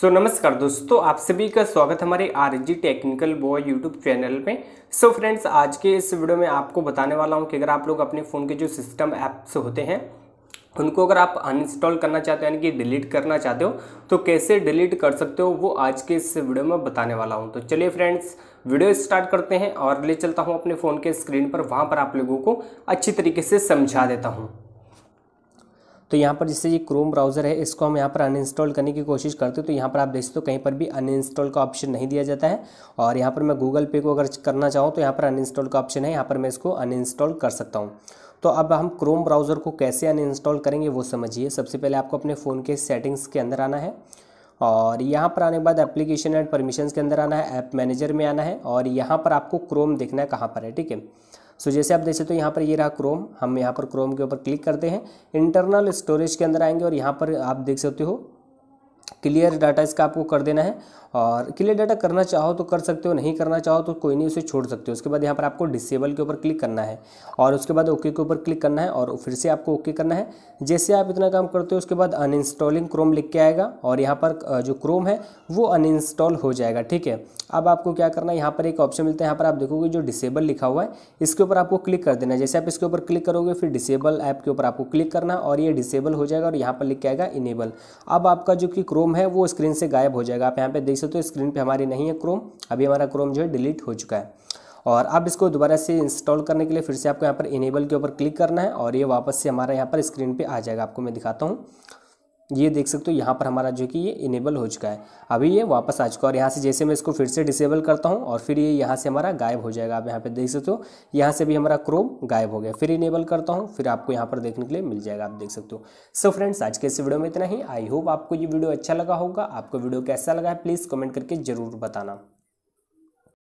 सो so, नमस्कार दोस्तों आप सभी का स्वागत हमारे R G technical boy YouTube channel में सो so, फ्रेंड्स आज के इस वीडियो में आपको बताने वाला हूँ कि अगर आप लोग अपने फ़ोन के जो सिस्टम ऐप्स होते हैं उनको अगर आप अनइंस्टॉल करना चाहते हो यानी कि डिलीट करना चाहते हो तो कैसे डिलीट कर सकते हो वो आज के इस वीडियो में बताने वाला हूँ तो चलिए फ्रेंड्स वीडियो स्टार्ट करते हैं और ले चलता हूँ अपने फ़ोन के स्क्रीन पर वहाँ पर आप लोगों को अच्छी तरीके से समझा देता हूँ तो यहाँ पर जिससे ये क्रोम ब्राउज़र है इसको हम यहाँ पर अनइंस्टॉल करने की कोशिश करते हैं तो यहाँ पर आप देख सकते हो कहीं पर भी अनइंस्टॉल का ऑप्शन नहीं दिया जाता है और यहाँ पर मैं गूगल पे को अगर करना चाहूँ तो यहाँ पर अनइंस्टॉल का ऑप्शन है यहाँ पर मैं इसको अनइंस्टॉल कर सकता हूँ तो अब हम क्रोम ब्राउज़र को कैसे अनइंस्टॉल करेंगे वो समझिए सबसे पहले आपको अपने फ़ोन के सेटिंग्स के अंदर आना है और यहाँ पर आने के बाद एप्लीकेशन एंड परमिशंस के अंदर आना है ऐप मैनेजर में आना है और यहाँ पर आपको क्रोम देखना है कहाँ पर है ठीक है सो जैसे आप देख सकते हो यहाँ पर ये रहा क्रोम हम यहाँ पर क्रोम के ऊपर क्लिक करते हैं इंटरनल स्टोरेज के अंदर आएंगे और यहाँ पर आप देख सकते हो क्लियर डाटा इसका आपको कर देना है और क्लियर डाटा करना चाहो तो कर सकते हो नहीं करना चाहो तो कोई नहीं उसे छोड़ सकते हो उसके बाद यहाँ पर आपको डिसेबल के ऊपर क्लिक करना है और उसके बाद ओके के ऊपर क्लिक करना है और फिर से आपको ओके करना है जैसे आप इतना काम करते हो उसके बाद अनइंस्टॉलिंग क्रोम लिख के आएगा और यहाँ पर जो क्रोम है वो अनइंस्टॉल हो जाएगा ठीक है अब आपको क्या करना है यहाँ पर एक ऑप्शन मिलता है यहाँ पर आप देखोगे जो डिसेबल लिखा हुआ है इसके ऊपर आपको क्लिक कर देना है जैसे आप इसके ऊपर क्लिक करोगे फिर डिसेबल ऐप के ऊपर आपको क्लिक करना और ये डिसेबल हो जाएगा और यहाँ पर लिख के आएगा इनेबल अब आपका जो कि क्रोम है वो स्क्रीन से गायब हो जाएगा आप यहाँ पर देख सकते हो स्क्रीन पर हमारी नहीं है क्रोम अभी हमारा क्रोम जो है डिलीट हो चुका है और अब इसको दोबारा से इंस्टॉल करने के लिए फिर से आपको यहाँ पर इनेबल के ऊपर क्लिक करना है और ये वापस से हमारा यहाँ पर स्क्रीन पर आ जाएगा आपको मैं दिखाता हूँ ये देख सकते हो यहाँ पर हमारा जो कि ये इनेबल हो चुका है अभी ये वापस आ चुका है और यहाँ से जैसे मैं इसको फिर से डिसेबल करता हूँ और फिर ये यह यहाँ से हमारा गायब हो जाएगा आप यहाँ पे देख सकते हो यहाँ से भी हमारा क्रोम गायब हो गया फिर इनेबल करता हूँ फिर आपको यहाँ पर देखने के लिए मिल जाएगा आप देख सकते हो सो फ्रेंड्स आज के इस वीडियो में इतना ही आई होप आपको ये वीडियो अच्छा लगा होगा आपको वीडियो कैसा लगा है प्लीज़ कमेंट करके जरूर बताना